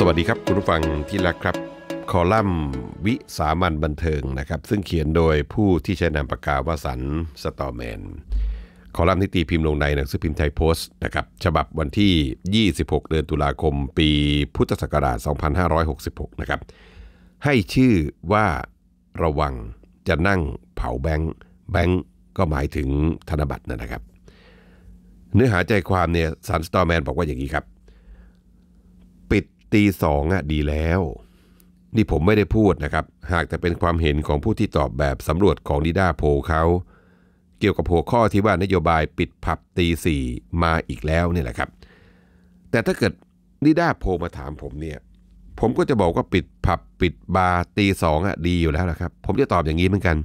สวัสดีครับ คุณผู้ฟังที่รักครับคอลัมน์วิสามันบันเทิงนะครับ ซึ่งเขียนโดยผู้ที่ใช้นามปากกาวาสันสตอแมน คอลัมน์ที่ตีพิมพ์ลงในหนังสือพิมพ์ไทยโพสต์นะครับฉบับวันที่ 26 เดือนตุลาคมปีพุทธศักราช2566นะครับให้ชื่อว่าระวังจะนั่งเผาแบงค์แบงค์ก็หมายถึงธนบัตรนะครับ เนื้อหาใจความเนี่ยสันสตอแมนบอกว่าอย่างนี้ครับตีสองอ่ะดีแล้ว นี่ผมไม่ได้พูดนะครับ หากแต่เป็นความเห็นของผู้ที่ตอบแบบสำรวจของดิด้าโพเขาเกี่ยวกับหัวข้อที่ว่านโยบายปิดผับตีสี่มาอีกแล้วนี่แหละครับ แต่ถ้าเกิดนิด้าโพมาถามผมเนี่ยผมก็จะบอกว่าปิดผับปิดบาร์ตีสองอ่ะดีอยู่แล้วนะครับผมจะตอบอย่างนี้เหมือนกัน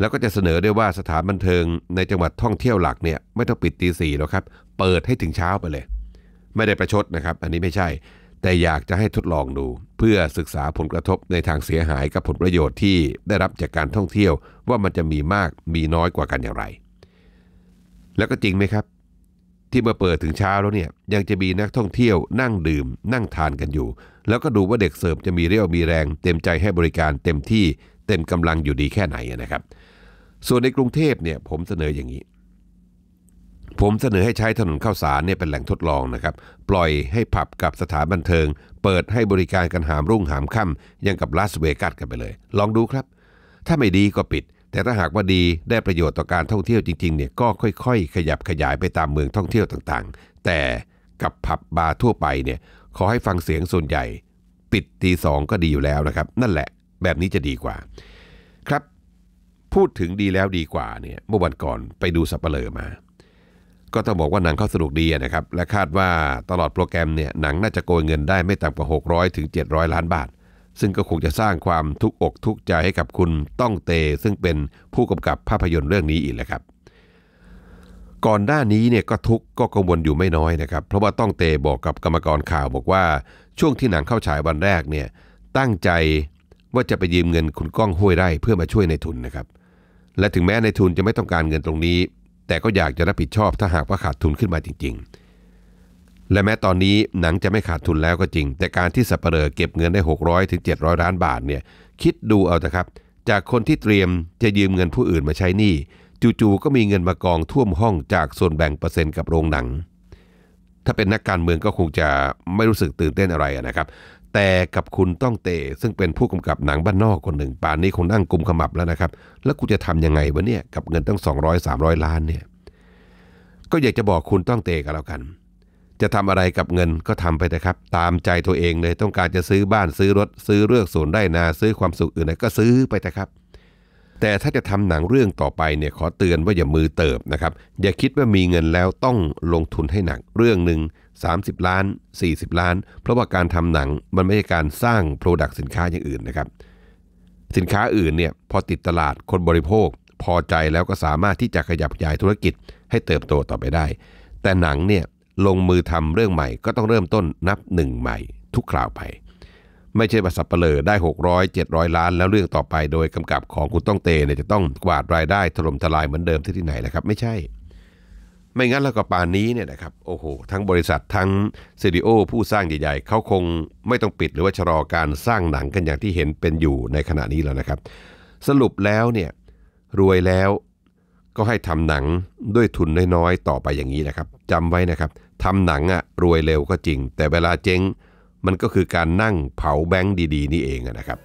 แล้วก็จะเสนอด้วยว่าสถานบันเทิงในจังหวัดท่องเที่ยวหลักเนี่ยไม่ต้องปิดตีสี่หรอกครับ เปิดให้ถึงเช้าไปเลย ไม่ได้ประชดนะครับ อันนี้ไม่ใช่แต่อยากจะให้ทดลองดูเพื่อศึกษาผลกระทบในทางเสียหายกับผลประโยชน์ที่ได้รับจากการท่องเที่ยวว่ามันจะมีมากมีน้อยกว่ากันอย่างไร แล้วก็จริงไหมครับ ที่มาเปิดถึงเช้าแล้วเนี่ยยังจะมีนักท่องเที่ยว นั่งดื่ม นั่งทานกันอยู่ แล้วก็ดูว่าเด็กเสิร์ฟจะมีเรี่ยวมีแรง เต็มใจให้บริการเต็มที่ เต็มกำลังอยู่ดีแค่ไหนนะครับ ส่วนในกรุงเทพเนี่ยผมเสนออย่างนี้ผมเสนอให้ใช้ถนนข้าวสารเนี่ยเป็นแหล่งทดลองนะครับปล่อยให้ผับกับสถานบันเทิง เปิดให้บริการกันหามรุ่งหามค่ำยังกับลาสเวกัสกันไปเลย ลองดูครับ ถ้าไม่ดีก็ปิด แต่ถ้าหากว่าดีได้ประโยชน์ต่อการท่องเที่ยวจริงๆเนี่ยก็ค่อยๆ ขยับขยายไปตามเมืองท่องเที่ยวต่างๆ แต่กับผับบาร์ทั่วไปเนี่ยขอให้ฟังเสียงส่วนใหญ่ ปิดตีสองก็ดีอยู่แล้วนะครับ นั่นแหละแบบนี้จะดีกว่า ครับ พูดถึงดีแล้วดีกว่าเนี่ยเมื่อวันก่อนไปดูสับเปลอมาก็ต้องบอกว่าหนังเข้าสนุกดีนะครับและคาดว่าตลอดโปรแกรมเนี่ยหนังน่าจะโกยเงินได้ไม่ต่ำกว่า600ถึง700ล้านบาท ซึ่งก็คงจะสร้างความทุกอก ทุกใจให้กับคุณต้องเต ซึ่งเป็นผู้กำกับภาพยนตร์เรื่องนี้อีกแหละครับ ก่อนหน้านี้เนี่ยก็ทุกก็กังวลอยู่ไม่น้อยนะครับ เพราะว่าต้องเตบอกกับกรรมกรข่าวบอกว่า ช่วงที่หนังเข้าฉายวันแรกเนี่ยตั้งใจว่าจะไปยืมเงินคุณก้องห้วยไร่เพื่อมาช่วยในทุนนะครับ และถึงแม้ในทุนจะไม่ต้องการเงินตรงนี้แต่ก็อยากจะรับผิดชอบถ้าหากว่าขาดทุนขึ้นมาจริงๆ และแม้ตอนนี้หนังจะไม่ขาดทุนแล้วก็จริง แต่การที่สับเปลอเก็บเงินได้ 600 ถึงเจ็ล้านบาทเนี่ยคิดดูเอาเถอะครับ จากคนที่เตรียมจะยืมเงินผู้อื่นมาใช้หนี้จู่ๆก็มีเงินมากองท่วมห้องจากส่วนแบ่งเปอร์เซ็นต์กับโรงหนัง ถ้าเป็นนักการเมืองก็คงจะไม่รู้สึกตื่นเต้นอะไรนะครับแต่กับคุณต้องเตะซึ่งเป็นผู้กำกับหนังบ้านนอกคนหนึ่งป่านนี้คงนั่งกุมขมับแล้วนะครับ แล้วกูจะทำยังไงวะเนี่ยกับเงินตั้ง200 300 ล้านเนี่ยก็อยากจะบอกคุณต้องเตะกันแล้วกัน จะทำอะไรกับเงินก็ทำไปนะครับ ตามใจตัวเองเลยต้องการจะซื้อบ้านซื้อรถ ซื้อเรือกสวนได้นาซื้อความสุขอื่นก็ซื้อไปนะครับแต่ถ้าจะทำหนังเรื่องต่อไปเนี่ยขอเตือนว่าอย่ามือเติบนะครับอย่าคิดว่ามีเงินแล้วต้องลงทุนให้หนัก เรื่องหนึ่ง30 ล้าน 40 ล้าน เพราะว่าการทำหนังมันไม่ใช่การสร้างโปรดักต์สินค้าอย่างอื่นนะครับสินค้าอื่นเนี่ยพอติดตลาดคนบริโภค พอใจแล้วก็สามารถที่จะขยับขยายธุรกิจให้เติบโตต่อไปได้ แต่หนังเนี่ยลงมือทำเรื่องใหม่ ก็ต้องเริ่มต้นนับหนึ่งใหม่ ทุกคราวไปไม่ใช่มาสับเปลือได้ 600 700 ล้าน แล้วเรื่องต่อไปโดยกำกับของคุณต้องเตเนี่ยจะต้องกวาดรายได้ถล่มทลายเหมือนเดิมที่ที่ไหนนะครับไม่ใช่ ไม่งั้น แล้วก็ป่านนี้เนี่ยนะครับโอ้โห ทั้งบริษัททั้งซีดีโอ ผู้สร้างใหญ่ ๆ เขาคงไม่ต้องปิดหรือว่าชะลอการสร้างหนังกันอย่างที่เห็นเป็นอยู่ในขณะนี้แล้วนะครับ สรุปแล้วเนี่ยรวยแล้วก็ให้ทำหนังด้วยทุนน้อยๆต่อไปอย่างนี้นะครับจำไว้นะครับทำหนังอะรวยเร็วก็จริง แต่เวลาเจ๊งมันก็คือการนั่งเผาแบงค์ดีๆ นี่เองนะครับ